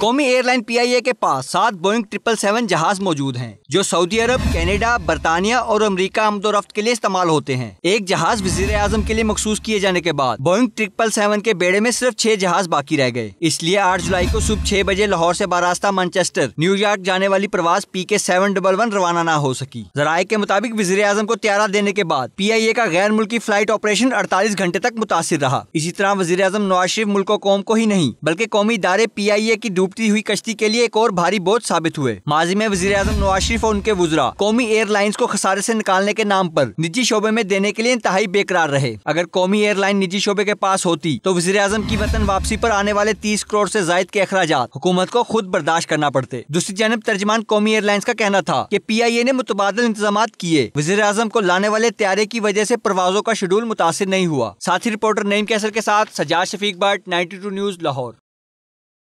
कौमी एयरलाइन ए के पास सात बोइंग ट्रिपल सेवन जहाज मौजूद हैं जो सऊदी अरब कनाडा बरतानिया और अमेरिका आमदोरफ्त के लिए इस्तेमाल होते हैं एक जहाज वजीर आजम के लिए मखसूस किए जाने के बाद बोइंग ट्रिपल सेवन के बेड़े में सिर्फ छह जहाज बाकी रह गए इसलिए आठ जुलाई को सुबह छह बजे लाहौर ऐसी बारास्ता मानचेस्टर न्यूयॉर्क जाने वाली प्रवास पी के सेवन डबल वन रवाना न हो सकी जराये के मुताबिक वजीर आजम को त्यारा देने के बाद पी आई ए का गैर मुल्की फ्लाइट ऑपरेशन अड़तालीस घंटे तक मुतासर रहा इसी तरह वजी अजम नवाज शरीफ मुल्को कौम को ही नहीं बल्कि कौमी इदारे पी आई ए की डूब डूबती हुई कश्ती के लिए एक और भारी बोझ साबित हुए माजी में वजी अजम नवाज शरीफ और उनके वजरा कौमी एयरलाइंस को खसारे ऐसी निकालने के नाम आरोप निजी शोबे में देने के लिए इंतहाई बेकरार रहे अगर कौमी एयरलाइन निजी शोबे के पास होती तो वजी अजम की वतन वापसी आरोप आने वाले तीस करोड़ ऐसी जायद के अखराज हुकूमत को खुद बर्दाश्त करना पड़ते दूसरी जानब तर्जमान कौमी एयरलाइंस का कहना था की पी आई ए ने मुतबादल इंतजाम किए वजी अजम को लाने वाले त्यारे की वजह ऐसी प्रवाजों का शेड्यूल मुतासर नहीं हुआ साथी रिपोर्टर नईम कैसर के साथ सजाज शफीक भट्ट टू न्यूज लाहौर